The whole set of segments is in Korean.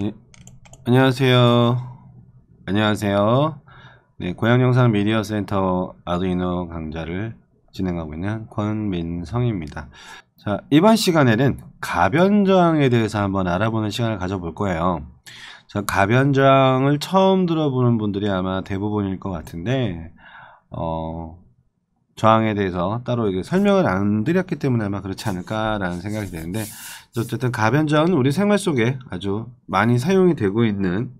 네. 안녕하세요. 안녕하세요. 네, 고향영상 미디어 센터 아두이노 강좌를 진행하고 있는 권민성입니다. 자, 이번 시간에는 가변저항에 대해서 한번 알아보는 시간을 가져볼 거예요. 자, 가변저항을 처음 들어보는 분들이 아마 대부분일 것 같은데, 어, 저항에 대해서 따로 이게 설명을 안 드렸기 때문에 아마 그렇지 않을까라는 생각이 되는데 어쨌든 가변저항 우리 생활 속에 아주 많이 사용이 되고 있는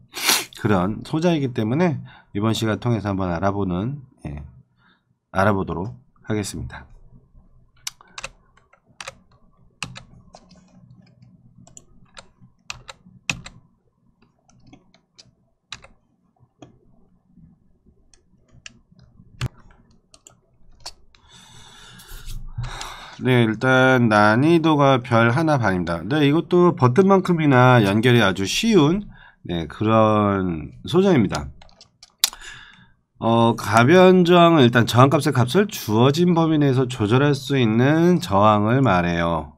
그런 소자이기 때문에 이번 시간 통해서 한번 알아보는 예, 알아보도록 하겠습니다. 네, 일단 난이도가 별 하나 반입니다. 네, 이것도 버튼만큼이나 연결이 아주 쉬운 네, 그런 소정입니다. 어, 가변저항은 일단 저항값의 값을 주어진 범위 내에서 조절할 수 있는 저항을 말해요.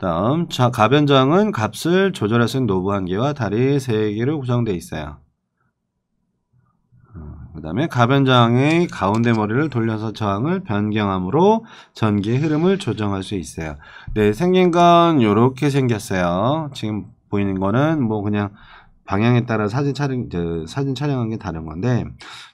다음, 가변저항은 값을 조절할 수 있는 노브 한계와 다리 세 개로 구성되어 있어요. 그 다음에 가변저항의 가운데 머리를 돌려서 저항을 변경함으로 전기의 흐름을 조정할 수 있어요. 네, 생긴 건 이렇게 생겼어요. 지금 보이는 거는 뭐 그냥 방향에 따라 사진 촬영, 사진 촬영한 게 다른 건데,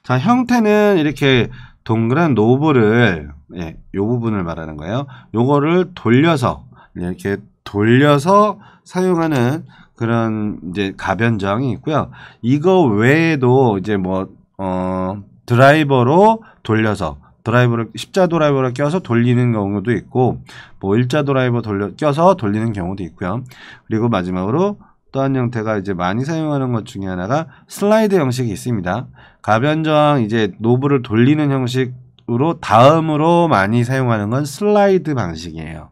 자, 형태는 이렇게 동그란 노브를, 예, 요 부분을 말하는 거예요. 요거를 돌려서, 이렇게 돌려서 사용하는 그런 이제 가변 저항이 있고요. 이거 외에도 이제 뭐 어, 드라이버로 돌려서 드라이버를 십자 드라이버를 껴서 돌리는 경우도 있고 뭐 일자 드라이버 돌려 껴서 돌리는 경우도 있고요. 그리고 마지막으로 또 한 형태가 이제 많이 사용하는 것 중에 하나가 슬라이드 형식이 있습니다. 가변저항 이제 노브를 돌리는 형식으로 다음으로 많이 사용하는 건 슬라이드 방식이에요.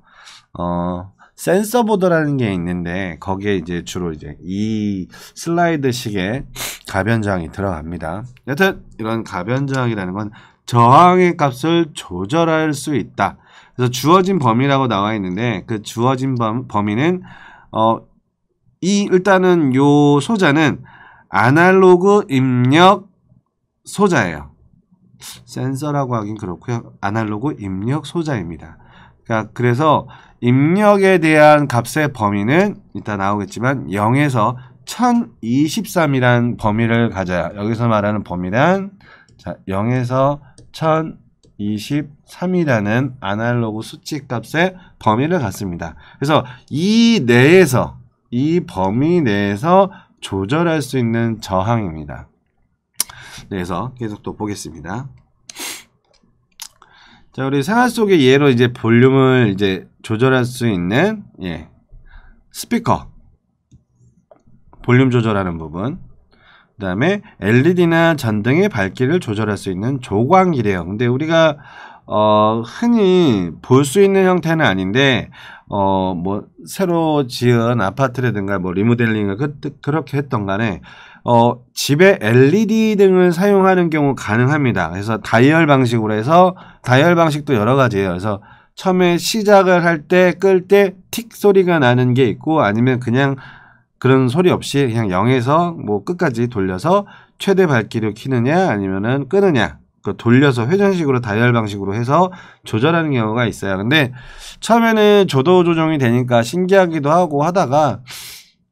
어, 센서 보드라는 게 있는데 거기에 이제 주로 이제 이 슬라이드식의 가변저항이 들어갑니다. 여튼 이런 가변저항이라는 건 저항의 값을 조절할 수 있다. 그래서 주어진 범위라고 나와 있는데 그 주어진 범, 범위는 어 이 일단은 요 소자는 아날로그 입력 소자예요. 센서라고 하긴 그렇고요. 아날로그 입력 소자입니다. 그 그래서 입력에 대한 값의 범위는 이따 나오겠지만 0에서 1023이란 범위를 가져요. 여기서 말하는 범위란 자, 0에서 1023이라는 아날로그 수치 값의 범위를 갖습니다. 그래서 이 내에서 이 범위 내에서 조절할 수 있는 저항입니다. 그래서 계속 또 보겠습니다. 자, 우리 생활 속의 예로 이제 볼륨을 이제 조절할 수 있는 예. 스피커. 볼륨 조절하는 부분. 그다음에 LED나 전등의 밝기를 조절할 수 있는 조광기래요. 근데 우리가 어, 흔히 볼 수 있는 형태는 아닌데 어, 뭐 새로 지은 아파트라든가 뭐 리모델링을 그, 그렇게 했던 간에 어, 집에 LED 등을 사용하는 경우 가능합니다. 그래서 다이얼 방식으로 해서 다이얼 방식도 여러 가지예요. 그래서 처음에 시작을 할 때 끌 때 틱 소리가 나는 게 있고 아니면 그냥 그런 소리 없이 그냥 0에서 뭐 끝까지 돌려서 최대 밝기를 키느냐 아니면은 끄느냐 그 돌려서 회전식으로 다이얼 방식으로 해서 조절하는 경우가 있어요. 근데 처음에는 조도 조정이 되니까 신기하기도 하고 하다가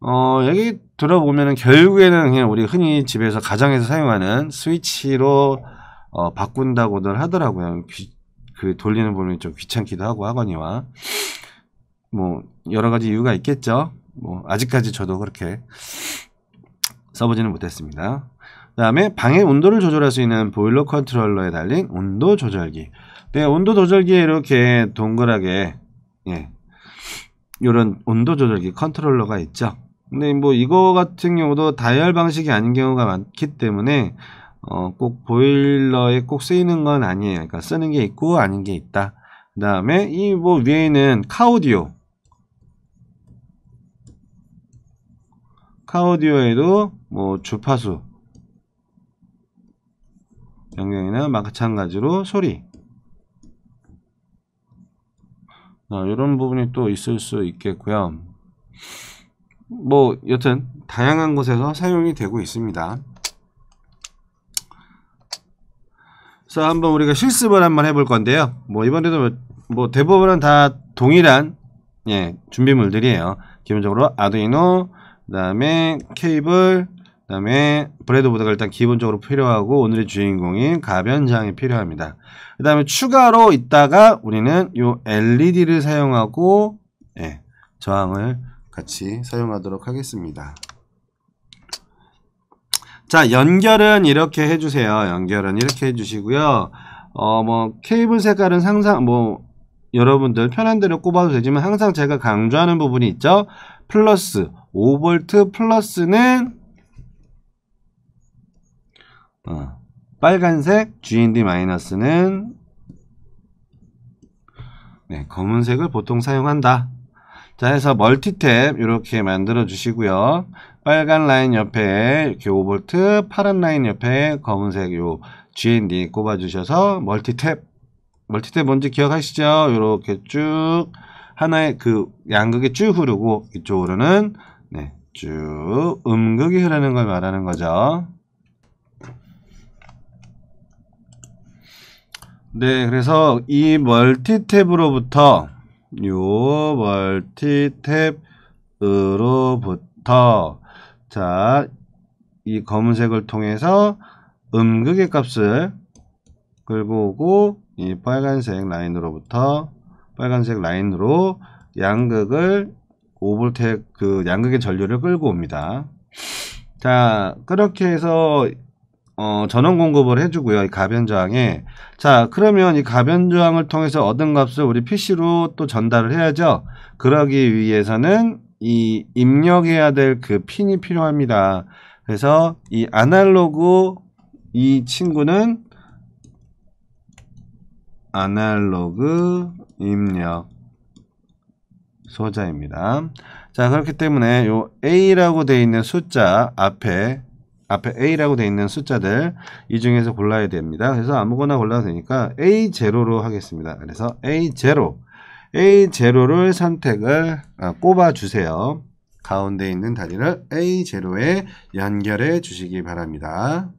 어, 얘기 들어보면은 결국에는 그냥 우리 흔히 집에서 가정에서 사용하는 스위치로 어, 바꾼다고들 하더라고요. 귀, 그 돌리는 부분이 좀 귀찮기도 하고 하거니와 뭐 여러 가지 이유가 있겠죠. 뭐 아직까지 저도 그렇게 써보지는 못했습니다. 그 다음에 방의 온도를 조절할 수 있는 보일러 컨트롤러에 달린 온도 조절기. 네, 온도 조절기에 이렇게 동그랗게 예, 이런 온도 조절기 컨트롤러가 있죠. 근데 뭐 이거 같은 경우도 다이얼 방식이 아닌 경우가 많기 때문에 어꼭 보일러에 꼭 쓰이는 건 아니에요. 그러니까 쓰는 게 있고 아닌 게 있다. 그 다음에 이 뭐 위에 는 카오디오 카오디오에도 뭐 주파수 영역이나 마찬가지로 소리 이런 부분이 또 있을 수 있겠고요. 뭐 여튼 다양한 곳에서 사용이 되고 있습니다. 그래서 한번 우리가 실습을 한번 해볼 건데요. 뭐 이번에도 뭐 대부분은 다 동일한 예, 준비물들이에요. 기본적으로 아두이노, 그다음에 케이블, 그다음에 브레드보드가 일단 기본적으로 필요하고 오늘의 주인공인 가변장이 필요합니다. 그다음에 추가로 있다가 우리는 요 LED를 사용하고 예, 저항을 같이 사용하도록 하겠습니다. 자 연결은 이렇게 해주세요. 연결은 이렇게 해주시고요. 어뭐 케이블 색깔은 항상뭐 여러분들 편한 대로 꼽아도 되지만 항상 제가 강조하는 부분이 있죠. 플러스 5V 플러스는 어, 빨간색 GND 마이너스는 네, 검은색을 보통 사용한다. 자 해서 멀티탭 이렇게 만들어 주시고요. 빨간 라인 옆에 이렇게 5V, 파란 라인 옆에 검은색 요 GND 꼽아 주셔서 멀티탭 멀티탭 뭔지 기억하시죠? 이렇게 쭉 하나의 그 양극이 쭉 흐르고 이쪽으로는 네, 쭉 음극이 흐르는 걸 말하는 거죠. 네, 그래서 이 멀티탭으로부터 요 멀티탭으로부터 자, 이 검은색을 통해서 음극의 값을 끌고 오고 이 빨간색 라인으로부터 빨간색 라인으로 양극을 오볼텍 그 양극의 전류를 끌고 옵니다. 자, 그렇게 해서 어, 전원 공급을 해주고요. 이 가변저항에. 자, 그러면 이 가변저항을 통해서 얻은 값을 우리 PC로 또 전달을 해야죠. 그러기 위해서는 이 입력해야 될 그 핀이 필요합니다. 그래서 이 아날로그 이 친구는 아날로그 입력 소자입니다. 자, 그렇기 때문에 요 A라고 되어 있는 숫자 앞에 앞에 A라고 되어 있는 숫자들 이 중에서 골라야 됩니다. 그래서 아무거나 골라도 되니까 A0로 하겠습니다. 그래서 A0 A0를 선택을 아, 꼽아 주세요. 가운데 있는 다리를 A0에 연결해 주시기 바랍니다.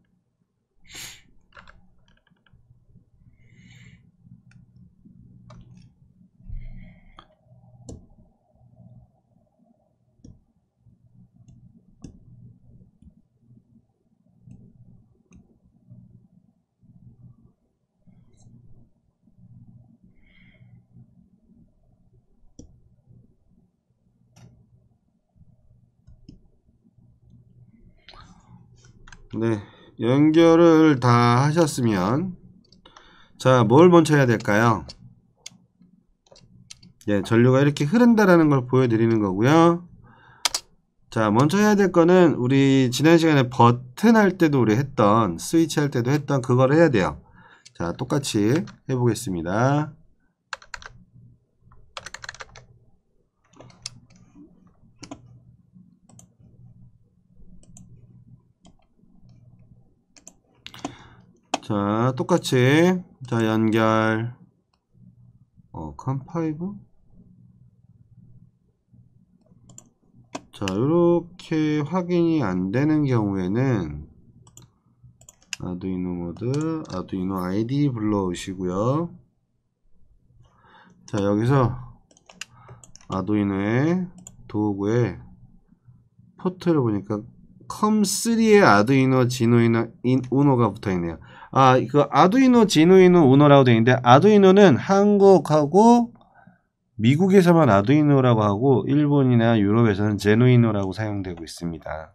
네, 연결을 다 하셨으면 자, 뭘 먼저 해야 될까요? 예, 전류가 이렇게 흐른다라는 걸 보여드리는 거고요. 자, 먼저 해야 될 거는 우리 지난 시간에 버튼 할 때도 우리 했던 스위치 할 때도 했던 그걸 해야 돼요. 자, 똑같이 해보겠습니다. 자, 똑같이. 자, 연결. 어, 컴파이브? 자, 이렇게 확인이 안 되는 경우에는 아두이노 모드, 아두이노 아이디 불러오시고요. 자, 여기서 아두이노의 도구에 포트를 보니까 컴3의 아두이노, 지노이노, 인, 우노가 붙어있네요. 아, 그 아두이노, 지누이노, 우노라고 되어 있는데 아두이노는 한국하고 미국에서만 아두이노라고 하고 일본이나 유럽에서는 제누이노라고 사용되고 있습니다.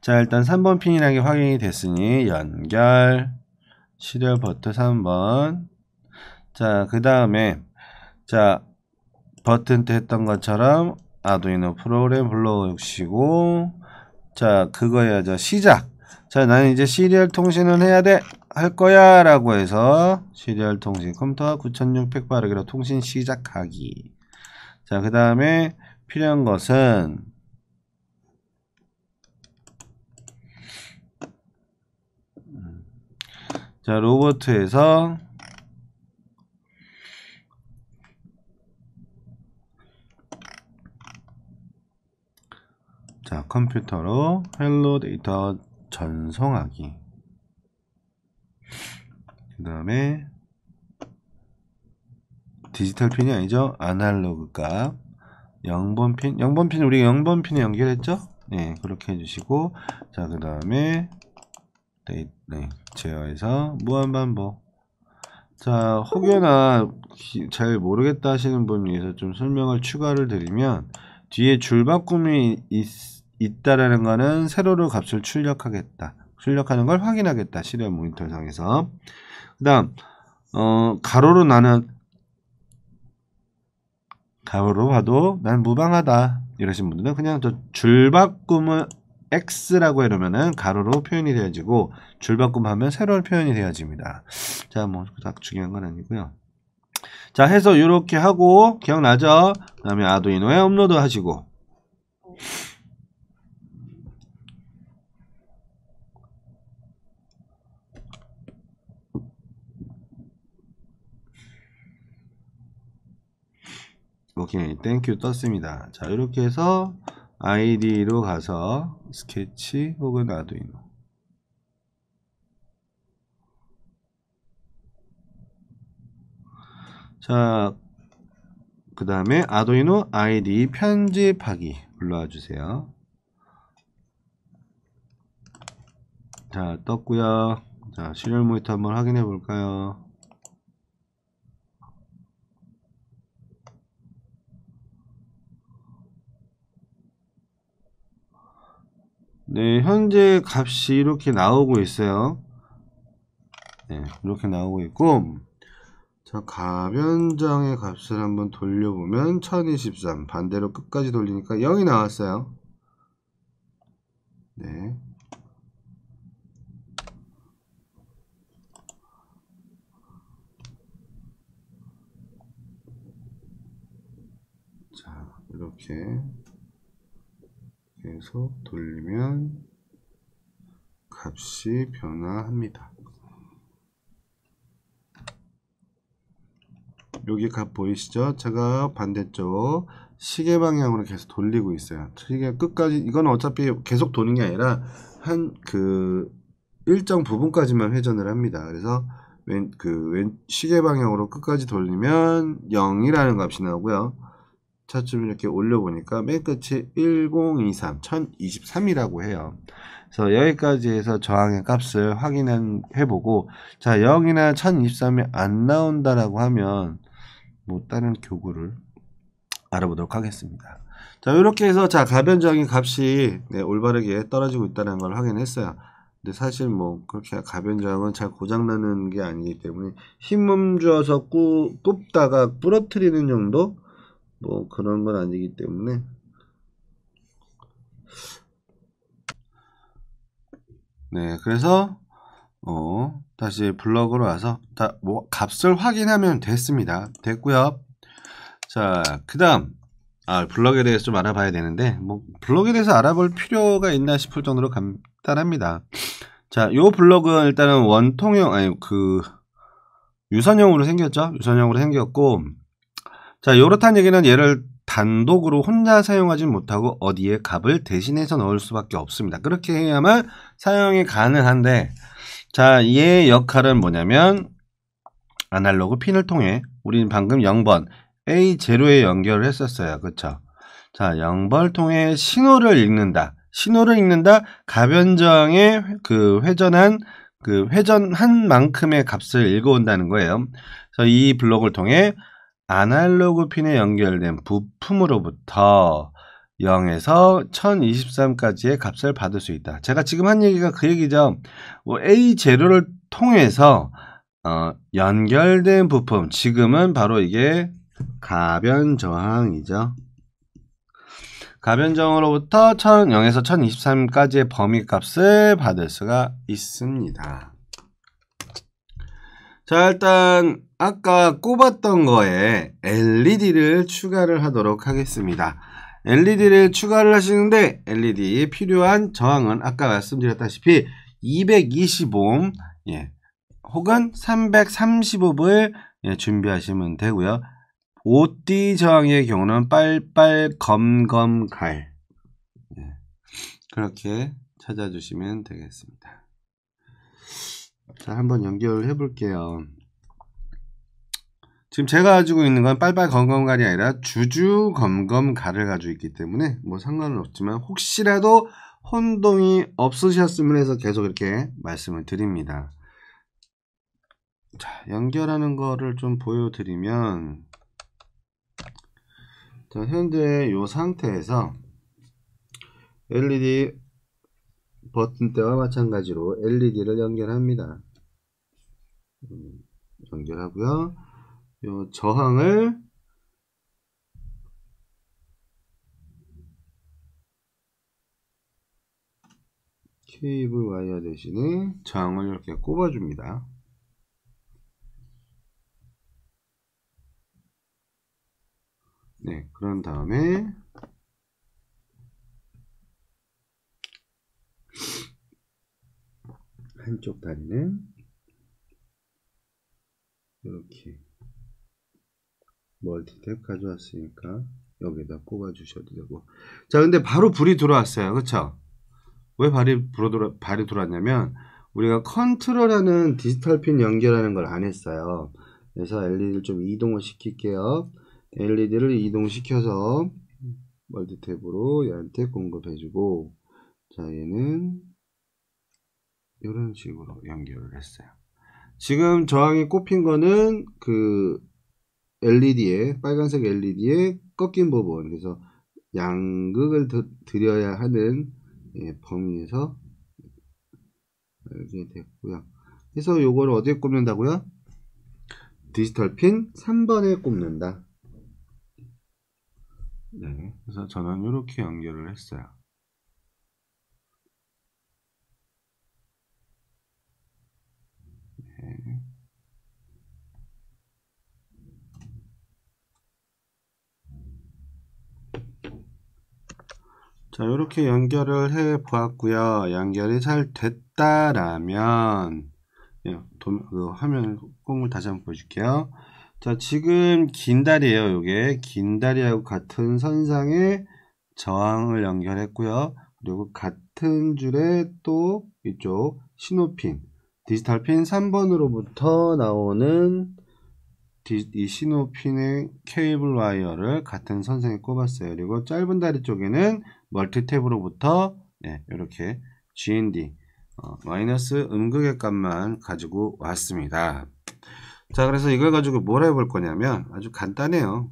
자, 일단 3번 핀이라는 게 확인이 됐으니 연결 시리얼 버튼 3번 자, 그 다음에 자, 버튼 때 했던 것처럼 아두이노 프로그램 불러오시고 자, 그거 해야죠. 시작 자, 나는 이제 시리얼 통신을 해야 돼. 할 거야. 라고 해서 시리얼 통신 컴퓨터 9600바르기로 통신 시작하기. 자, 그 다음에 필요한 것은 자, 로버트에서 자, 컴퓨터로 헬로 데이터 전송하기그 다음에 디지털 핀이 아니죠 아날로그 값 0번 핀 0번 핀 우리 0번 핀에 연결했죠 네 그렇게 해주시고 자그 다음에 네, 제어해서 무한반복 뭐 뭐. 자 혹여나 잘 모르겠다 하시는 분 위해서 좀 설명을 추가를 드리면 뒤에 줄 바꿈이 있 있다라는 거는 세로로 값을 출력하겠다. 출력하는 걸 확인하겠다. 시리얼 모니터상에서. 그 다음, 어, 가로로 나는, 가로로 봐도 난 무방하다. 이러신 분들은 그냥 저 줄바꿈을 X라고 이러면은 가로로 표현이 되어지고, 줄바꿈 하면 세로로 표현이 되어집니다. 자, 뭐, 딱 중요한 건 아니고요. 자, 해서 이렇게 하고, 기억나죠? 그 다음에 아두이노에 업로드 하시고, 오케이 땡큐 떴습니다 자 이렇게 해서 아이디로 가서 스케치 혹은 아두이노 자 그 다음에 아두이노 아이디 편집하기 불러와 주세요 자 떴고요 자 실열 모니터 한번 확인해 볼까요 네, 현재 값이 이렇게 나오고 있어요. 네, 이렇게 나오고 있고 자, 가변장의 값을 한번 돌려보면 1023 반대로 끝까지 돌리니까 0이 나왔어요. 네. 이렇게 해서 돌리면 값이 변화합니다. 여기 값 보이시죠? 제가 반대쪽 시계 방향으로 계속 돌리고 있어요. 시계 끝까지 이건 어차피 계속 도는 게 아니라 한 그 일정 부분까지만 회전을 합니다. 그래서 왼, 그 왼, 시계 방향으로 끝까지 돌리면 0이라는 값이 나오고요. 차츰 이렇게 올려보니까 맨 끝에 1023, 1023이라고 해요. 그래서 여기까지 해서 저항의 값을 확인해보고 자 0이나 1023이 안 나온다라고 하면 뭐 다른 교구를 알아보도록 하겠습니다. 자 이렇게 해서 자 가변적인 값이 네, 올바르게 떨어지고 있다는 걸 확인했어요. 근데 사실 뭐 그렇게 가변저항은 잘 고장나는 게 아니기 때문에 힘몸 주어서 꾹 굽다가 부러뜨리는 정도 뭐 그런 건 아니기 때문에 네 그래서 어, 다시 블럭으로 와서 다, 뭐 값을 확인하면 됐습니다 됐고요 자 그 다음 아 블럭에 대해서 좀 알아봐야 되는데 뭐 블럭에 대해서 알아볼 필요가 있나 싶을 정도로 간단합니다 자 요 블럭은 일단은 원통형 아니 그 유선형으로 생겼죠 유선형으로 생겼고 자, 요렇다는 얘기는 얘를 단독으로 혼자 사용하지 못하고 어디에 값을 대신해서 넣을 수밖에 없습니다. 그렇게 해야만 사용이 가능한데 자, 얘 역할은 뭐냐면 아날로그 핀을 통해 우리는 방금 0번 A0에 연결을 했었어요. 그렇 자, 0번을 통해 신호를 읽는다. 신호를 읽는다. 가변정의 그 회전한 그 회전한 만큼의 값을 읽어온다는 거예요. 그래서 이 블록을 통해 아날로그 핀에 연결된 부품으로부터 0에서 1023까지의 값을 받을 수 있다. 제가 지금 한 얘기가 그 얘기죠. 뭐 A 재료를 통해서 어, 연결된 부품, 지금은 바로 이게 가변 저항이죠. 가변 저항으로부터 1000에서 1023까지의 범위 값을 받을 수가 있습니다. 자, 일단 아까 꼽았던 거에 LED를 추가를 하도록 하겠습니다. LED를 추가를 하시는데 LED 에 필요한 저항은 아까 말씀드렸다시피 220옴 예, 혹은 330옴을 예, 준비하시면 되고요. 5D 저항의 경우는 빨빨 검검 갈 예, 그렇게 찾아주시면 되겠습니다. 자 한번 연결해 볼게요. 지금 제가 가지고 있는 건 빨빨검검갈이 아니라 주주검검가를 가지고 있기 때문에 뭐 상관은 없지만 혹시라도 혼동이 없으셨으면 해서 계속 이렇게 말씀을 드립니다. 자, 연결하는 거를 좀 보여드리면 자, 현재 이 상태에서 LED 버튼 때와 마찬가지로 LED를 연결합니다. 음, 연결하고요. 요 저항을 케이블 와이어 대신에 저항을 이렇게 꼽아줍니다. 네, 그런 다음에 한쪽 다리는 이렇게 멀티탭 가져왔으니까 여기다 꼽아 주셔도 되고 자 근데 바로 불이 들어왔어요 그쵸 왜 발이, 불어, 발이 들어왔냐면 우리가 컨트롤하는 디지털 핀 연결하는 걸 안 했어요 그래서 LED를 좀 이동을 시킬게요 LED를 이동시켜서 멀티탭으로 얘한테 공급해주고 자 얘는 이런 식으로 연결을 했어요 지금 저항이 꼽힌 거는 그 LED에 빨간색 LED에 꺾인 부분 그래서 양극을 드려야 하는 예, 범위에서 이렇게 됐고요. 그래서 이걸 어디에 꼽는다고요? 디지털 핀 3번에 꼽는다. 네, 그래서 저는 이렇게 연결을 했어요. 자, 이렇게 연결을 해 보았고요. 연결이 잘 됐다라면 예, 도, 그 화면 꼼을 다시 한번 보여줄게요. 자, 지금 긴 다리예요. 이게 긴 다리하고 같은 선상에 저항을 연결했고요. 그리고 같은 줄에 또 이쪽 신호핀 디지털 핀 3번으로부터 나오는 이 신호핀의 케이블 와이어를 같은 선상에 꼽았어요. 그리고 짧은 다리 쪽에는 멀티 탭으로부터 네, 이렇게 GND 어, 마이너스 음극의 값만 가지고 왔습니다. 자 그래서 이걸 가지고 뭘 해볼 거냐면 아주 간단해요.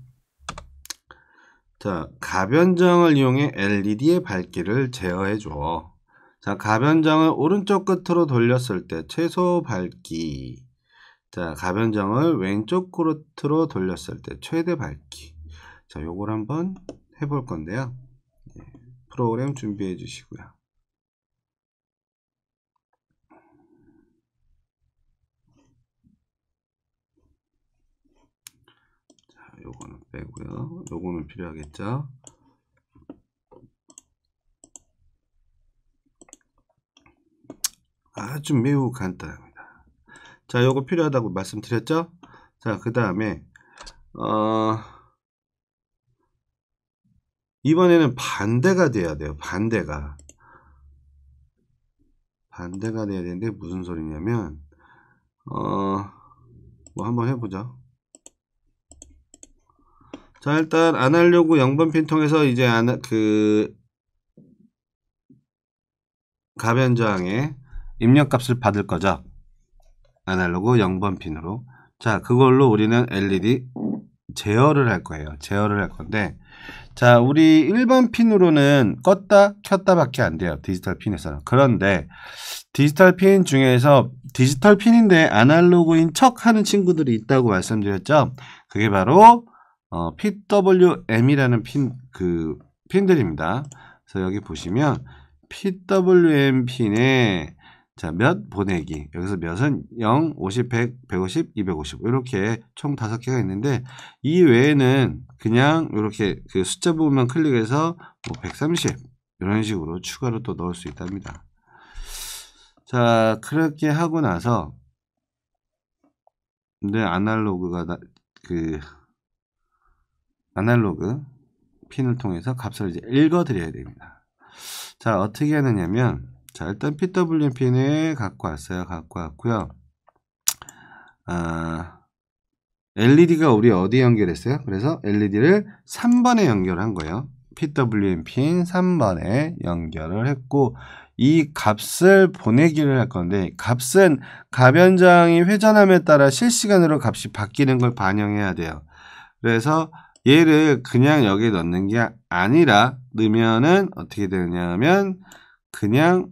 자 가변정을 이용해 LED의 밝기를 제어해줘. 자 가변정을 오른쪽 끝으로 돌렸을 때 최소 밝기 자 가변정을 왼쪽 끝으로 돌렸을 때 최대 밝기 자 요걸 한번 해볼 건데요. 프로그램 준비해 주시고요. 자, 요거는 빼고요. 요거는 필요하겠죠. 아주 매우 간단합니다. 자, 요거 필요하다고 말씀드렸죠? 자, 그 다음에 어... 이번에는 반대가 돼야 돼요. 반대가. 반대가 돼야 되는데 무슨 소리냐면 어, 뭐 한번 해보죠자 일단 안 하려고 0번핀 통해서 이제 안, 그 가변저항에 입력값을 받을 거죠. 아날로그 0번 핀으로 자 그걸로 우리는 LED 제어를 할 거예요 제어를 할 건데 자, 우리 1번 핀으로는 껐다 켰다밖에 안 돼요. 디지털 핀에서는. 그런데 디지털 핀 중에서 디지털 핀인데 아날로그인 척 하는 친구들이 있다고 말씀드렸죠. 그게 바로 어, PWM이라는 핀, 그 핀들입니다. 그래서 여기 보시면 PWM 핀에 자, 몇 보내기. 여기서 몇은 0, 50, 100, 150, 250. 이렇게 총 다섯 개가 있는데 이 외에는 그냥 이렇게 그 숫자 부분만 클릭해서 뭐 130. 이런 식으로 추가로 또 넣을 수 있답니다. 자, 그렇게 하고 나서 근데 아날로그가 나, 그 아날로그 핀을 통해서 값을 이제 읽어 드려야 됩니다. 자, 어떻게 하느냐면 자, 일단 p w p 을 갖고 왔어요. 갖고 왔고요. 아, LED가 우리 어디에 연결했어요? 그래서 LED를 3번에 연결한 거예요. PWM 핀 3번에 연결을 했고 이 값을 보내기를 할 건데 값은 가변장이 회전함에 따라 실시간으로 값이 바뀌는 걸 반영해야 돼요. 그래서 얘를 그냥 여기에 넣는 게 아니라 넣으면은 어떻게 되냐면 느하 그냥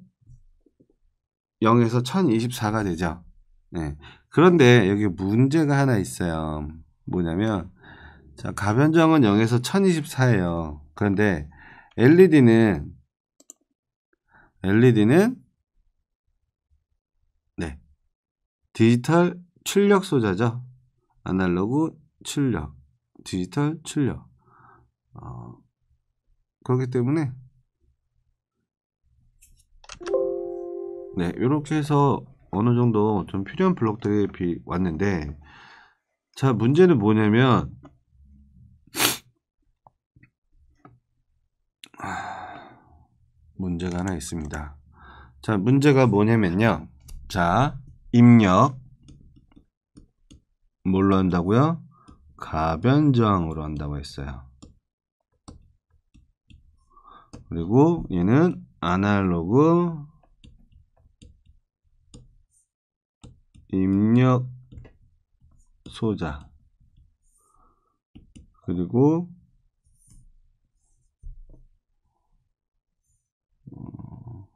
0에서 1024가 되죠. 네. 그런데 여기 문제가 하나 있어요. 뭐냐면 자, 가변정은 0에서 1024예요. 그런데 LED는 LED는 네. 디지털 출력 소자죠. 아날로그 출력, 디지털 출력. 어, 그렇기 때문에 네, 이렇게 해서 어느 정도 좀 필요한 블록들이 왔는데 자, 문제는 뭐냐면 문제가 하나 있습니다. 자, 문제가 뭐냐면요. 자, 입력 뭘로 한다고요? 가변저항으로 한다고 했어요. 그리고 얘는 아날로그 입력 소자 그리고 어,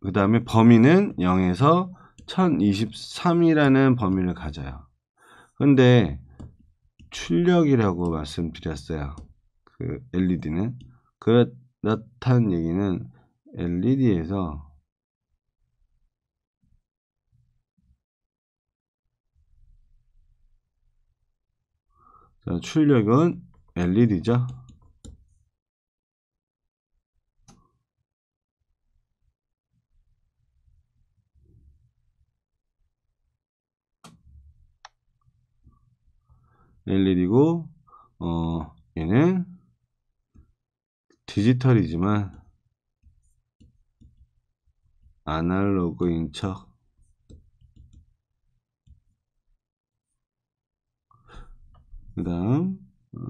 그 다음에 범위는 0에서 1023이라는 범위를 가져요. 근데 출력이라고 말씀드렸어요. 그 LED는 그렇다는 얘기는 LED에서 자, 출력은 LED죠. LED고 어, 얘는 디지털이지만 아날로그인 척그 다음 어,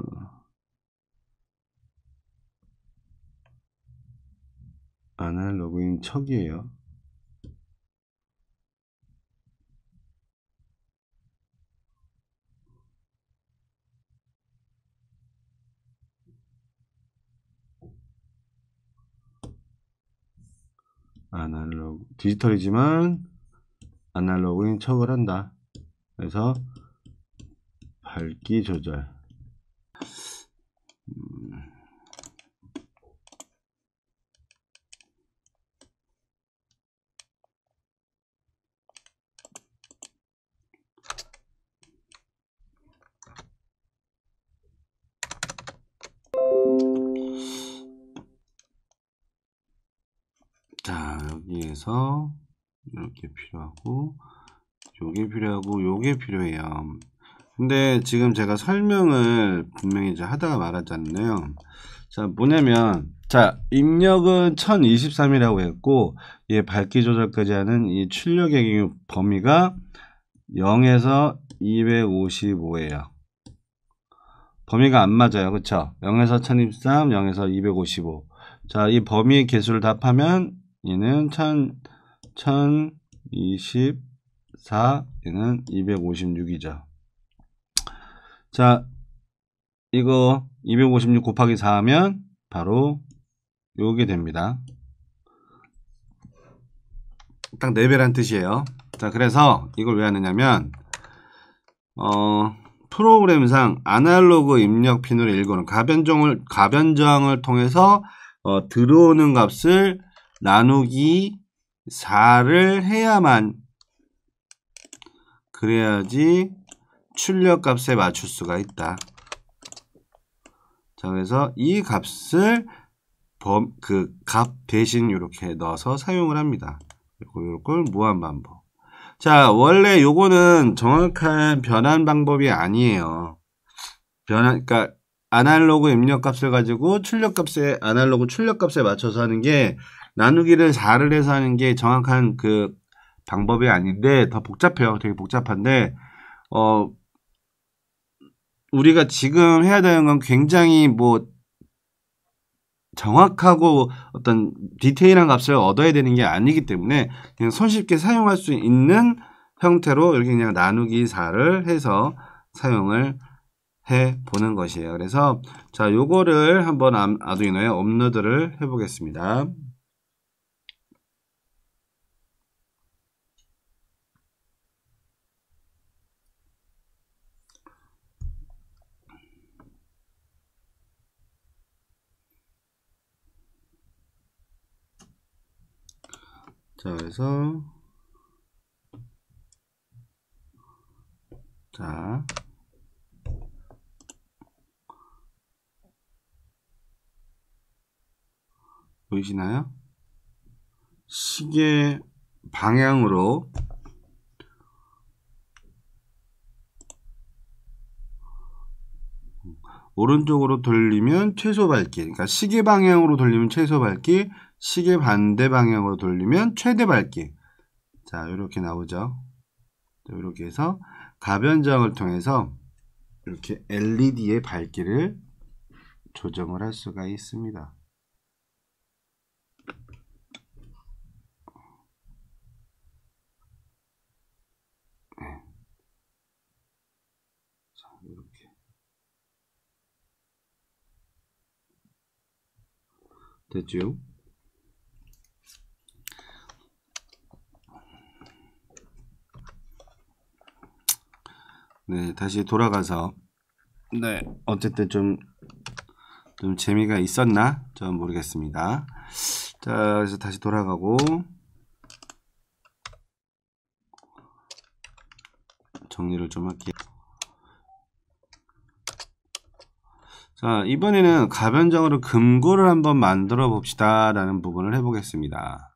아날로그인 척이에요 아날로그 디지털이지만 아날로그인 척을 한다 그래서 밝기 조절 자 여기에서 이렇게 필요하고 요게 필요하고 요게 필요해요 근데 지금 제가 설명을 분명히 이제 하다가 말하지않네요 자, 뭐냐면, 자, 입력은 1023이라고 했고, 예, 밝기 조절까지 하는 이 출력의 액 범위가 0에서 255예요. 범위가 안 맞아요. 그쵸? 0에서 1023, 0에서 255. 자, 이 범위의 개수를 답하면, 얘는 1000, 1024, 얘는 256이죠. 자, 이거 256 곱하기 4 하면 바로 요게 됩니다. 딱 4배란 뜻이에요. 자, 그래서 이걸 왜 하느냐면, 어, 프로그램상 아날로그 입력 핀으로 읽어놓은 가변정을, 가변정을 통해서 어, 들어오는 값을 나누기 4를 해야만 그래야지 출력 값에 맞출 수가 있다. 자, 그래서 이 값을 범, 그 값 대신 이렇게 넣어서 사용을 합니다. 그리고 이걸 무한 반복. 자, 원래 요거는 정확한 변환 방법이 아니에요. 변환, 그러니까 아날로그 입력 값을 가지고 출력 값에 아날로그 출력 값에 맞춰서 하는 게 나누기를 4를 해서 하는 게 정확한 그 방법이 아닌데 더 복잡해요. 되게 복잡한데 어 우리가 지금 해야 되는 건 굉장히 뭐 정확하고 어떤 디테일한 값을 얻어야 되는 게 아니기 때문에 그냥 손쉽게 사용할 수 있는 형태로 이렇게 그냥 나누기 4를 해서 사용을 해 보는 것이에요. 그래서 자, 요거를 한번 아두이노에 업로드를 해 보겠습니다. 자 그래서 자 보이시나요? 시계 방향으로 오른쪽으로 돌리면 최소 밝기 그러니까 시계 방향으로 돌리면 최소 밝기 시계 반대 방향으로 돌리면 최대 밝기. 자, 이렇게 나오죠. 이렇게 해서 가변장을 통해서 이렇게 LED의 밝기를 조정을 할 수가 있습니다. 네. 됐죠? 네, 다시 돌아가서 네, 어쨌든 좀, 좀 재미가 있었나? 전 모르겠습니다. 자, 그래서 다시 돌아가고 정리를 좀 할게요. 자, 이번에는 가변적으로 금고를 한번 만들어 봅시다. 라는 부분을 해보겠습니다.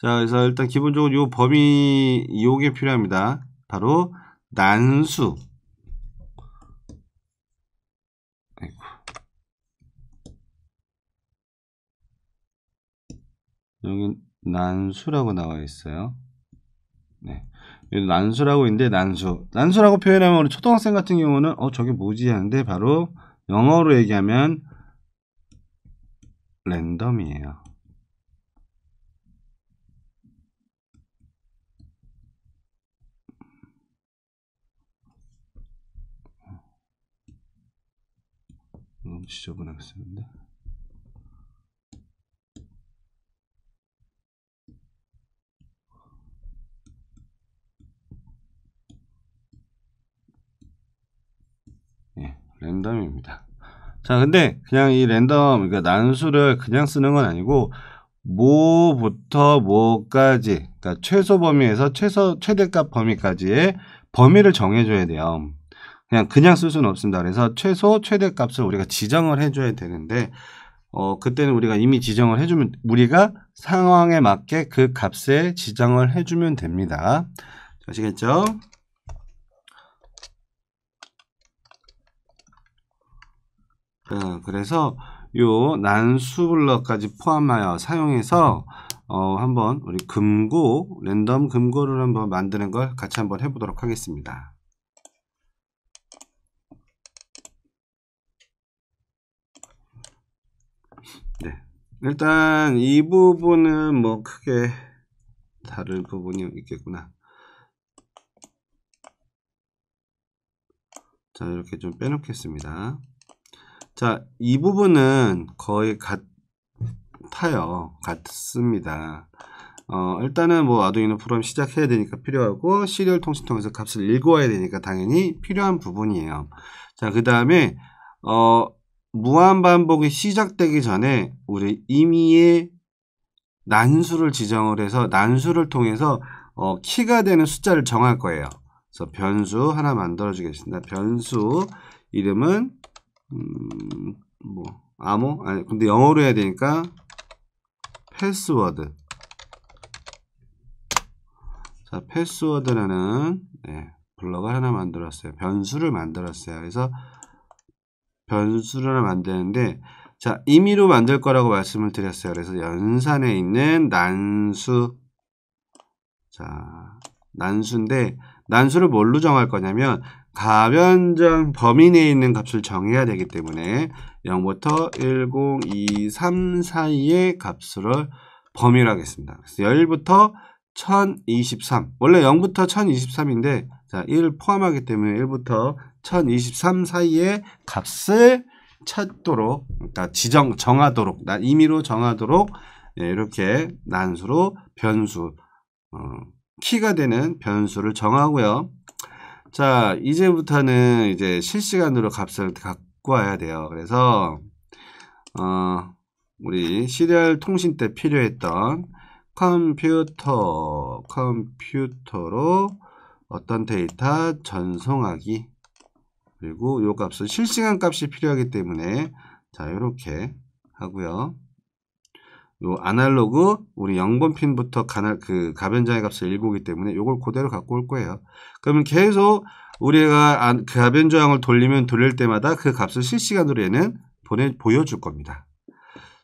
자, 그래서 일단 기본적으로 요 범위, 이게 필요합니다. 바로 난수. 아이고. 여기 난수라고 나와 있어요. 네. 여기 난수라고 있는데 난수. 난수라고 표현하면 우리 초등학생 같은 경우는 어 저게 뭐지 하는데 바로 영어로 얘기하면 랜덤이에요. 음, 지저분하게 쓰니다 예, 랜덤입니다 자 근데 그냥 이 랜덤 그러니까 난수를 그냥 쓰는 건 아니고 뭐부터 뭐까지 그러니까 최소 범위에서 최소 최대값 범위까지의 범위를 정해줘야 돼요 그냥 그냥 쓸 수는 없습니다. 그래서 최소 최대 값을 우리가 지정을 해줘야 되는데 어 그때는 우리가 이미 지정을 해주면 우리가 상황에 맞게 그 값에 지정을 해주면 됩니다. 아시겠죠? 자, 어, 그래서 요 난수 블럭까지 포함하여 사용해서 어, 한번 우리 금고 랜덤 금고를 한번 만드는 걸 같이 한번 해보도록 하겠습니다. 네. 일단 이 부분은 뭐 크게 다를 부분이 있겠구나. 자, 이렇게 좀 빼놓겠습니다. 자, 이 부분은 거의 같아요. 같습니다. 어, 일단은 뭐 아두이노 프로그램 시작해야 되니까 필요하고 시리얼 통신 통해서 값을 읽어야 되니까 당연히 필요한 부분이에요. 자, 그 다음에 어, 무한 반복이 시작되기 전에 우리 임의의 난수를 지정을 해서 난수를 통해서 어, 키가 되는 숫자를 정할 거예요. 그래서 변수 하나 만들어 주겠습니다. 변수 이름은 음, 뭐 암호 아니 근데 영어로 해야 되니까 패스워드 자 패스워드라는 네, 블럭을 하나 만들었어요. 변수를 만들었어요. 그래서 변수를 만드는데 자 임의로 만들 거라고 말씀을 드렸어요. 그래서 연산에 있는 난수 자 난수인데 난수를 뭘로 정할 거냐면 가변정 범위 내에 있는 값을 정해야 되기 때문에 0부터 1023 사이의 값을 범위로 하겠습니다. 그래서 10부터 1023 원래 0부터 1023인데 자, 1 포함하기 때문에 1부터 1023 사이의 값을 찾도록, 그러니까 지정, 정하도록, 나 임의로 정하도록 예, 이렇게 난수로 변수, 어, 키가 되는 변수를 정하고요. 자, 이제부터는 이제 실시간으로 값을 갖고 와야 돼요. 그래서, 어, 우리 시리얼 통신 때 필요했던 컴퓨터, 컴퓨터로 어떤 데이터 전송하기 그리고 요 값은 실시간 값이 필요하기 때문에 자 이렇게 하고요. 요 아날로그 우리 0번 핀부터 가날 그가변자의 값을 1고기 때문에 요걸 그대로 갖고 올 거예요. 그러면 계속 우리가 그 가변 조항을 돌리면 돌릴 때마다 그 값을 실시간으로 얘는 보내 보여줄 겁니다.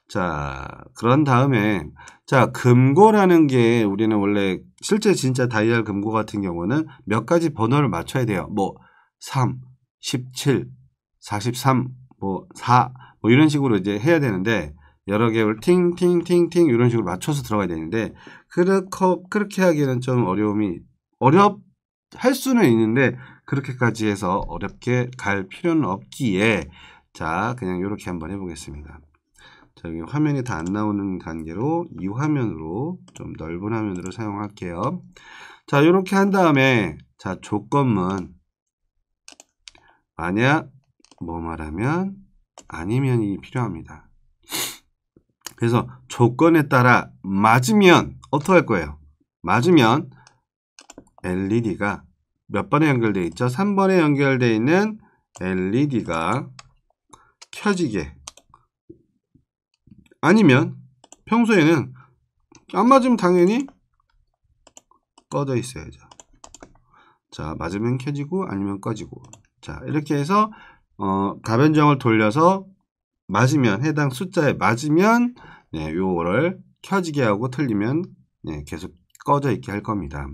자 그런 다음에 자 금고라는 게 우리는 원래 실제 진짜 다이얼 금고 같은 경우는 몇 가지 번호를 맞춰야 돼요. 뭐 3, 17, 43, 뭐 4, 뭐 이런 식으로 이제 해야 되는데 여러 개를 팅팅팅팅 이런 식으로 맞춰서 들어가야 되는데 그렇게 그렇게 하기는 좀 어려움이 어렵 할 수는 있는데 그렇게까지 해서 어렵게 갈 필요는 없기에 자 그냥 이렇게 한번 해보겠습니다. 자, 여기 화면이 다 안 나오는 단계로 이 화면으로 좀 넓은 화면으로 사용할게요. 자, 이렇게 한 다음에 자, 조건문 만약 뭐 말하면 아니면이 필요합니다. 그래서 조건에 따라 맞으면 어떡할 거예요? 맞으면 LED가 몇 번에 연결되어 있죠? 3번에 연결되어 있는 LED가 켜지게 아니면 평소에는 안 맞으면 당연히 꺼져 있어야죠. 자, 맞으면 켜지고 아니면 꺼지고. 자, 이렇게 해서 어, 가변정을 돌려서 맞으면 해당 숫자에 맞으면 네, 요거를 켜지게 하고 틀리면 네, 계속 꺼져 있게 할 겁니다.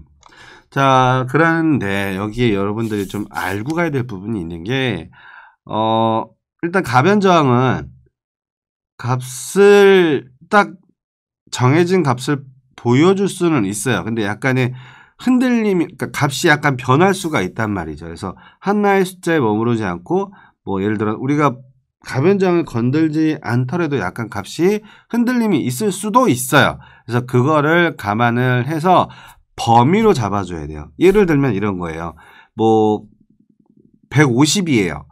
자, 그런데 여기에 여러분들이 좀 알고 가야 될 부분이 있는 게 어, 일단 가변 저항은 값을 딱 정해진 값을 보여줄 수는 있어요. 근데 약간의 흔들림, 그러니까 값이 약간 변할 수가 있단 말이죠. 그래서 하나의 숫자에 머무르지 않고 뭐 예를 들어 우리가 가변장을 건들지 않더라도 약간 값이 흔들림이 있을 수도 있어요. 그래서 그거를 감안을 해서 범위로 잡아줘야 돼요. 예를 들면 이런 거예요. 뭐 150이에요.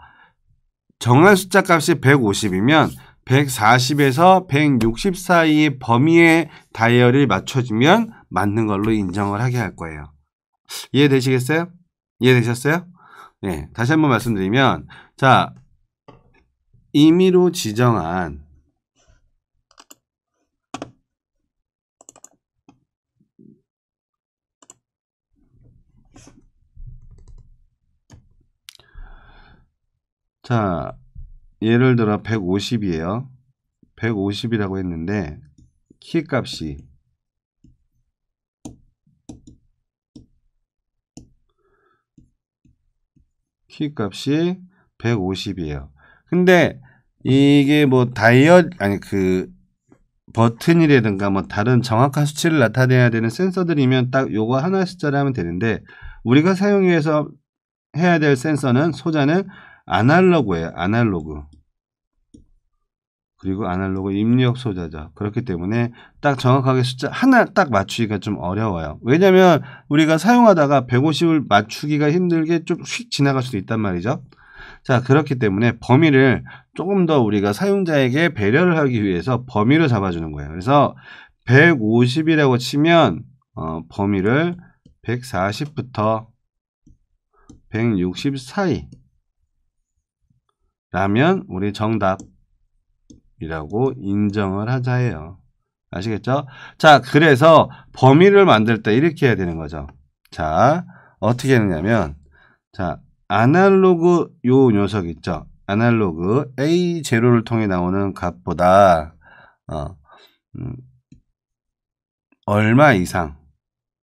정한 숫자 값이 150이면 140에서 160 사이의 범위의 다이얼을 맞춰주면 맞는 걸로 인정을 하게 할 거예요. 이해되시겠어요? 이해되셨어요? 네, 다시 한번 말씀드리면 자 임의로 지정한 자 예를 들어 150이에요. 150이라고 했는데 키 값이 1 값이 150이에요. 근데 이게 뭐 다이어 트 아니 그 버튼이라든가 뭐 다른 정확한 수치를 나타내야 되는 센서들이면 딱 요거 하나 숫자를 하면 되는데 우리가 사용해서 해야 될 센서는 소자는 아날로그예요. 아날로그. 그리고 아날로그 입력 소자죠 그렇기 때문에 딱 정확하게 숫자 하나 딱 맞추기가 좀 어려워요 왜냐면 우리가 사용하다가 150을 맞추기가 힘들게 좀 휙 지나갈 수도 있단 말이죠 자 그렇기 때문에 범위를 조금 더 우리가 사용자에게 배려를 하기 위해서 범위를 잡아주는 거예요 그래서 150이라고 치면 어, 범위를 140부터 160 사이 라면 우리 정답 이라고 인정을 하자 해요. 아시겠죠? 자, 그래서 범위를 만들 때 이렇게 해야 되는 거죠. 자, 어떻게 했냐면 자, 아날로그 요 녀석 있죠? 아날로그 A0를 통해 나오는 값보다, 어, 음, 얼마 이상.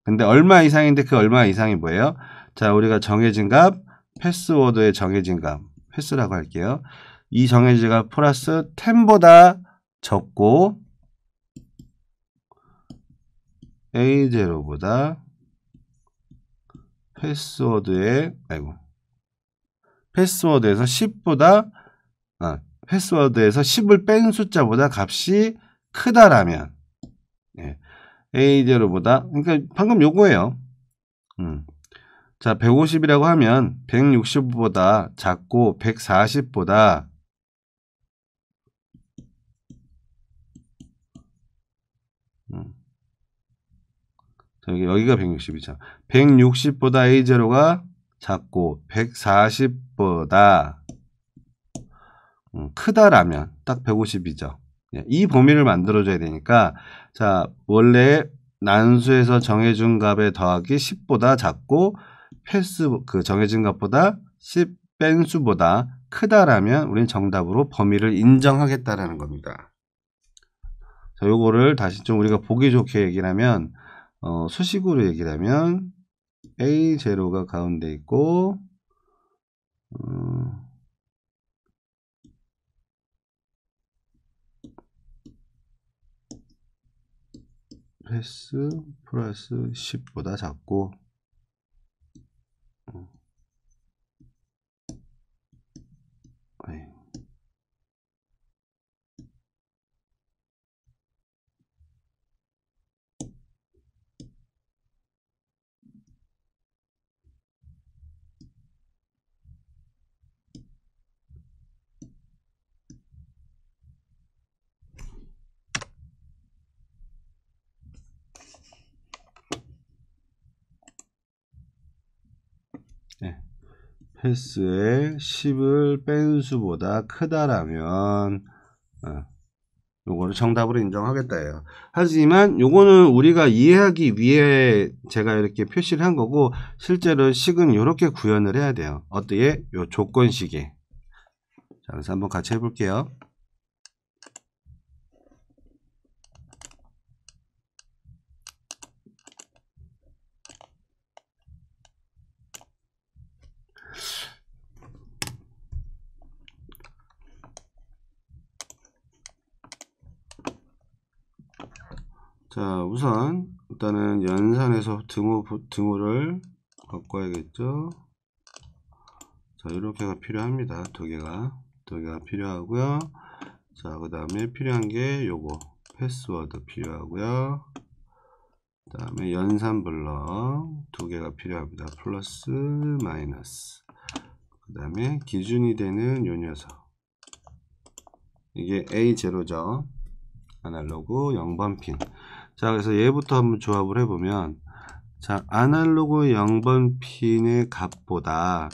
근데 얼마 이상인데 그 얼마 이상이 뭐예요? 자, 우리가 정해진 값, 패스워드의 정해진 값, 패스라고 할게요. 이 정해지가 플러스 10보다 적고 A0보다 패스워드에 아이고 패스워드에서 10보다 아, 패스워드에서 10을 뺀 숫자보다 값이 크다라면 예, A0보다 그러니까 방금 요거예요. 음. 자, 150이라고 하면 160보다 작고 140보다 여기, 여기가 160이죠. 160보다 A0가 작고 140보다 음, 크다라면 딱 150이죠. 예, 이 범위를 만들어줘야 되니까 자 원래 난수에서 정해준 값에 더하기 10보다 작고 패스 그 정해진 값보다 10 뺀 수보다 크다라면 우린 정답으로 범위를 인정하겠다라는 겁니다. 자, 요거를 다시 좀 우리가 보기 좋게 얘기하면 어, 수식으로 얘기를 하면 A0가 가운데 있고 어, 패스 플러스 10보다 작고 어. 네. 패스에 10을 뺀 수보다 크다라면 어, 요거를 정답으로 인정하겠다예요. 하지만 요거는 우리가 이해하기 위해 제가 이렇게 표시를 한 거고 실제로 식은 이렇게 구현을 해야 돼요. 어떻게? 요 조건식에. 자, 그래서 한번 같이 해볼게요. 자 우선 일단은 연산에서 등호 등호를 바꿔야겠죠 자 이렇게가 필요합니다 두 개가 두 개가 필요하고요 자 그 다음에 필요한 게 요거 패스워드 필요하고요 그 다음에 연산 블럭 두 개가 필요합니다 플러스 마이너스 그 다음에 기준이 되는 요 녀석 이게 A0죠 아날로그 0번 핀자 그래서 얘부터 한번 조합을 해보면 자 아날로그 0번 핀의 값보다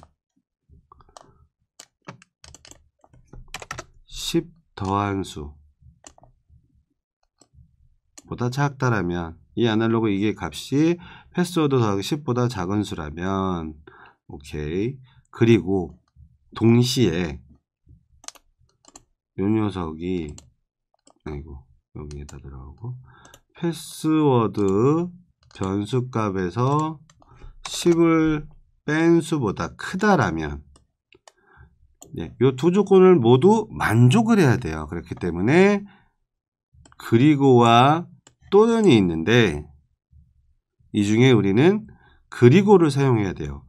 10 더한 수 보다 작다라면 이 아날로그 이게 값이 패스워드 더하기 10보다 작은 수라면 오케이 그리고 동시에 요 녀석이 아이고 여기에다 들어가고 패스워드 변수 값에서 10을 뺀 수보다 크다라면 네, 이두 조건을 모두 만족을 해야 돼요. 그렇기 때문에 그리고와 또는이 있는데 이 중에 우리는 그리고를 사용해야 돼요.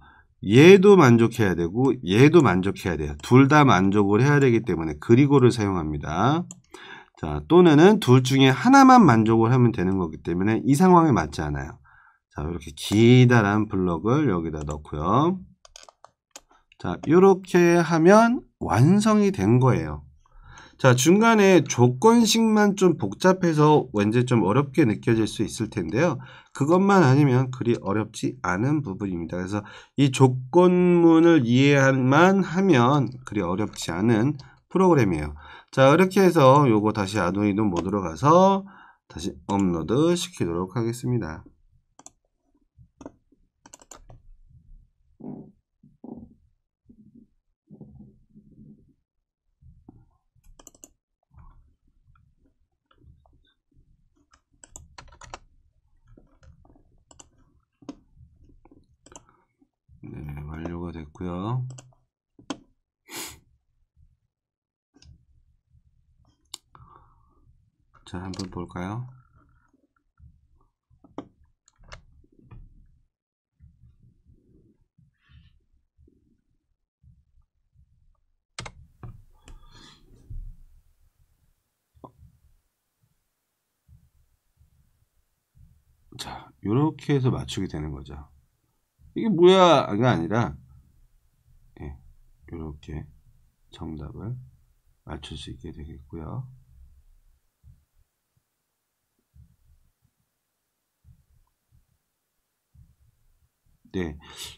얘도 만족해야 되고 얘도 만족해야 돼요. 둘 다 만족을 해야 되기 때문에 그리고를 사용합니다. 자, 또는은 둘 중에 하나만 만족을 하면 되는 거기 때문에 이 상황에 맞지 않아요. 자, 이렇게 기다란 블럭을 여기다 넣고요. 자, 이렇게 하면 완성이 된 거예요. 자, 중간에 조건식만 좀 복잡해서 왠지 좀 어렵게 느껴질 수 있을 텐데요. 그것만 아니면 그리 어렵지 않은 부분입니다. 그래서 이 조건문을 이해만 하면 그리 어렵지 않은 프로그램이에요. 자 이렇게 해서 요거 다시 아두이노 모드로 가서 다시 업로드 시키도록 하겠습니다. 자 한번 볼까요 자 이렇게 해서 맞추게 되는 거죠 이게 뭐야가 아니라 이렇게 예, 정답을 맞출 수 있게 되겠고요 있 예.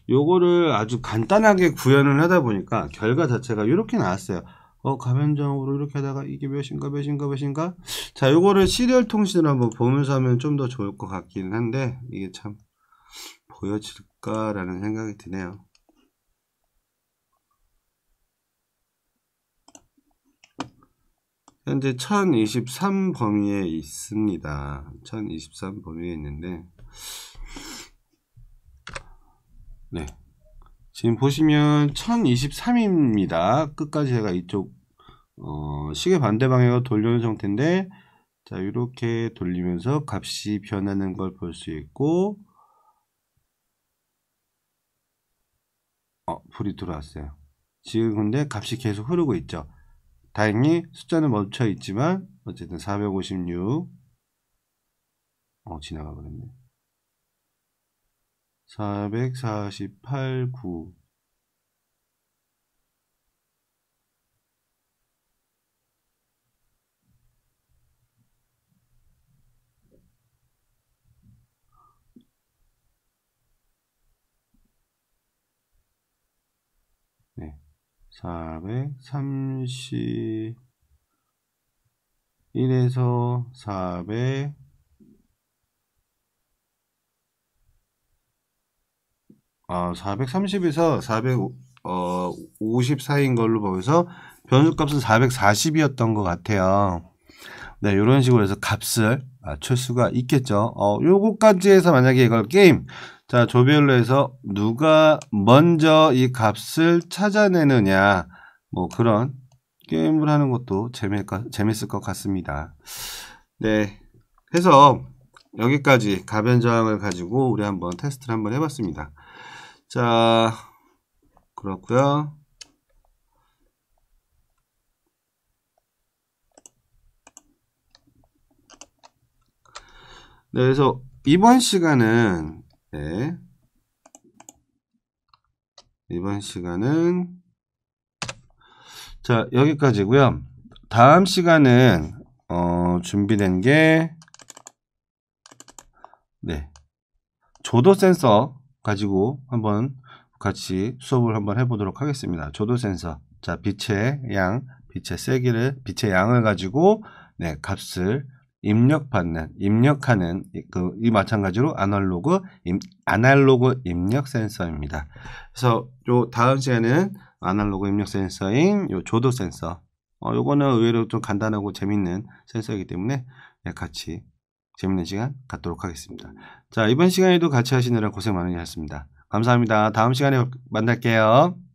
요거를 아주 간단하게 구현을 하다 보니까 결과 자체가 이렇게 나왔어요. 어, 가변정으로 이렇게 하다가 이게 몇인가 몇인가 몇인가 자 요거를 시리얼 통신을 한번 보면서 하면 좀 더 좋을 것같긴 한데 이게 참 보여질까 라는 생각이 드네요 현재 1023 범위에 있습니다 1023 범위에 있는데 네. 지금 보시면 1023입니다. 끝까지 제가 이쪽 어, 시계 반대 방향으로 돌려놓은 상태인데 자 이렇게 돌리면서 값이 변하는 걸 볼 수 있고 어 불이 들어왔어요. 지금 근데 값이 계속 흐르고 있죠. 다행히 숫자는 멈춰 있지만 어쨌든 456 어, 지나가 버렸네. 448, 9 4 3 1에서 400 어, 430에서 4 5 4인 걸로 보여서 변수값은 440이었던 것 같아요. 네, 이런 식으로 해서 값을 맞출 수가 있겠죠. 어, 요거까지 해서 만약에 이걸 게임, 자, 조별로 해서 누가 먼저 이 값을 찾아내느냐, 뭐 그런 게임을 하는 것도 재밌, 재밌을 것 같습니다. 네. 해서 여기까지 가변 저항을 가지고 우리 한번 테스트를 한번 해봤습니다. 자, 그렇고요. 네, 그래서 이번 시간은 네. 이번 시간은 자, 여기까지고요. 다음 시간은 어, 준비된 게 네. 조도 센서 가지고 한번 같이 수업을 한번 해보도록 하겠습니다. 조도 센서. 자, 빛의 양, 빛의 세기를, 빛의 양을 가지고, 네, 값을 입력받는, 입력하는, 그, 이 마찬가지로 아날로그, 임, 아날로그 입력 센서입니다. 그래서 요 다음 시간에는 아날로그 입력 센서인 요 조도 센서. 어, 요거는 의외로 좀 간단하고 재밌는 센서이기 때문에 네, 같이 재밌는 시간 갖도록 하겠습니다. 자, 이번 시간에도 같이 하시느라 고생 많으셨습니다. 감사합니다. 다음 시간에 만날게요.